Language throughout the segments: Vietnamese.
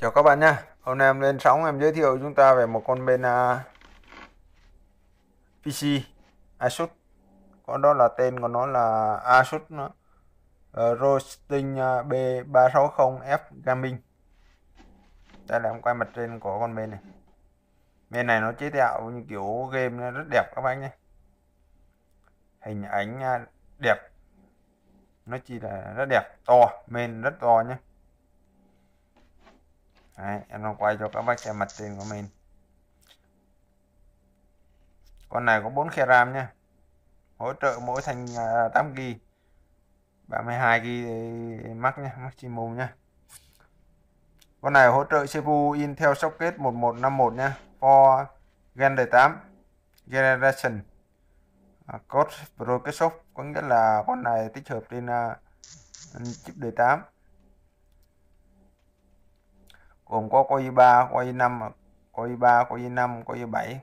Chào các bạn nha Hôm nay em lên sóng em giới thiệu chúng ta về một con bên uh, à, PC Asus Con đó là tên của nó là Asus nó uh, ờ, Roasting à, B360F Gaming Đây là em quay mặt trên của con bên này Bên này nó chế tạo như kiểu game rất đẹp các bạn nhé Hình ảnh à, đẹp Nó chỉ là rất đẹp To, men rất to nhé Đấy, em đang quay cho các bác xem mặt tiền của mình con này có 4 khe ram nha hỗ trợ mỗi thanh 8 g 32 g mắc nha maximum nha con này hỗ trợ CPU Intel socket 1151 nha for Gen 8 Generation uh, Code Pro Kết có nghĩa là con này tích hợp trên uh, chip 18 gồm có coi 3 coi 5 coi 3 coi 5 coi 7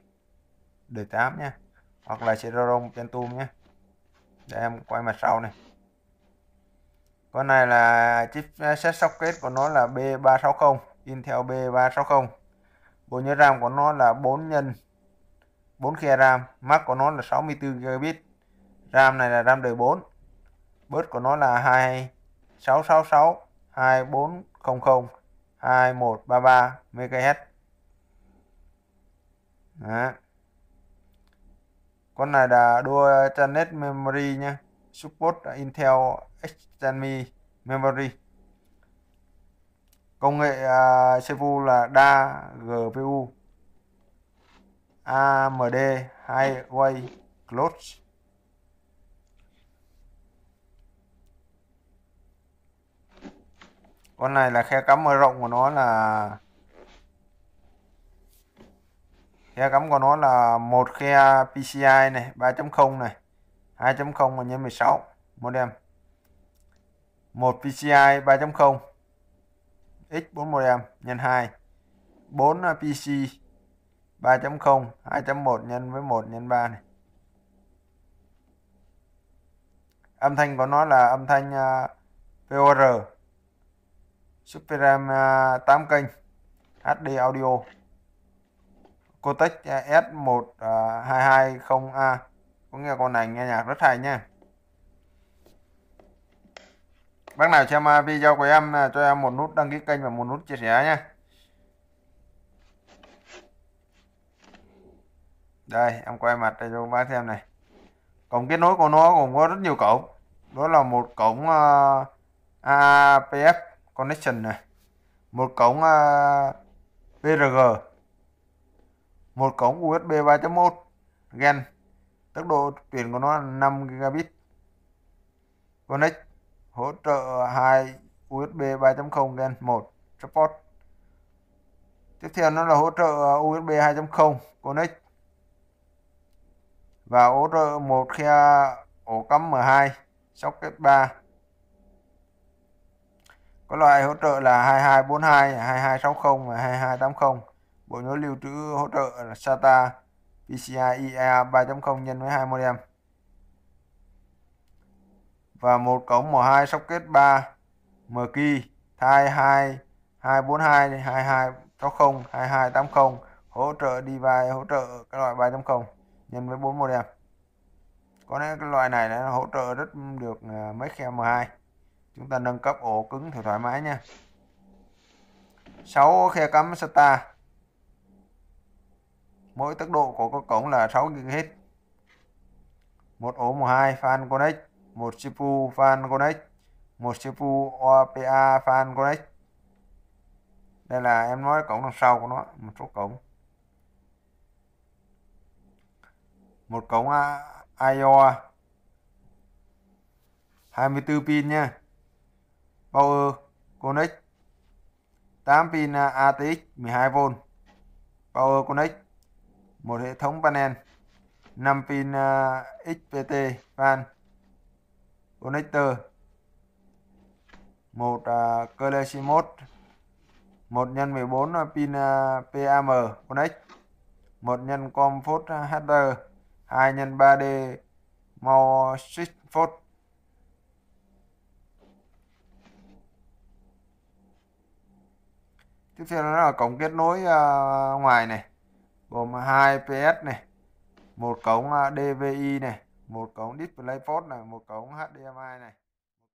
đời 8 nhé, hoặc là Ceraron Pentium nhé để em quay mặt sau này con này là chip à, set socket của nó là B360 Intel B360 bộ nhớ RAM của nó là 4 nhân 4 khe RAM max của nó là 64 GB RAM này là RAM đời 4 bus của nó là 2666 2400 2133 MHz Đó. con này là đua Ethernet memory nha. support Intel Xtemi memory công nghệ uh, à, CPU là đa GPU AMD Highway Close con này là khe cắm mở rộng của nó là khe cắm của nó là một khe PCI này 3.0 này 2.0 và nhân 16 modem một PCI 3.0 x4 modem nhân 2 4 PC 3.0 2.1 nhân với 1 nhân 3 này âm thanh của nó là âm thanh uh, à, POR superam RAM à, 8 kênh HD Audio Cortex à, S1220A à, có nghe con này nghe nhạc rất hay nha Bác nào xem video của em cho em một nút đăng ký kênh và một nút chia sẻ nha Đây em quay mặt cho bác xem này Cổng kết nối của nó gồm có rất nhiều cổng Đó là một cổng uh, APF connection này một cổng à, VRG uh, một cổng USB 3.1 gen tốc độ truyền của nó là 5 gigabit connect hỗ trợ hai USB 3.0 gen 1 support tiếp theo nó là hỗ trợ à, USB 2.0 connect và hỗ trợ một khe ổ cắm M2 socket 3 có loại hỗ trợ là 2242, 2260 và 2280. Bộ nhớ lưu trữ hỗ trợ là SATA PCIe 3.0 nhân với 2 modem. Và một cổng M2 socket 3 MKI thai 2 242 2260 2280 hỗ trợ device hỗ trợ các loại 3.0 nhân với 4 modem. Có lẽ cái loại này nó hỗ trợ rất được à, mấy khe M2 chúng ta nâng cấp ổ cứng thử thoải mái nha 6 khe cắm star mỗi tốc độ của các cổng là 6 GHz một ổ 12 fan connect một CPU fan connect một CPU OPA fan connect đây là em nói cổng đằng sau của nó một số cổng một cổng IO 24 pin nha Power Connect 8 pin à, ATX 12V Power Connect một hệ thống panel 5 pin à, XPT fan connector một uh, Galaxy Mode 1 x 14 pin PAM connect 1 x Comfort HD HDR 2 x 3D mau switch phốt tiếp theo nó là cổng kết nối à, ngoài này gồm hai PS này một cổng à, DVI này một cổng DisplayPort này một cổng HDMI này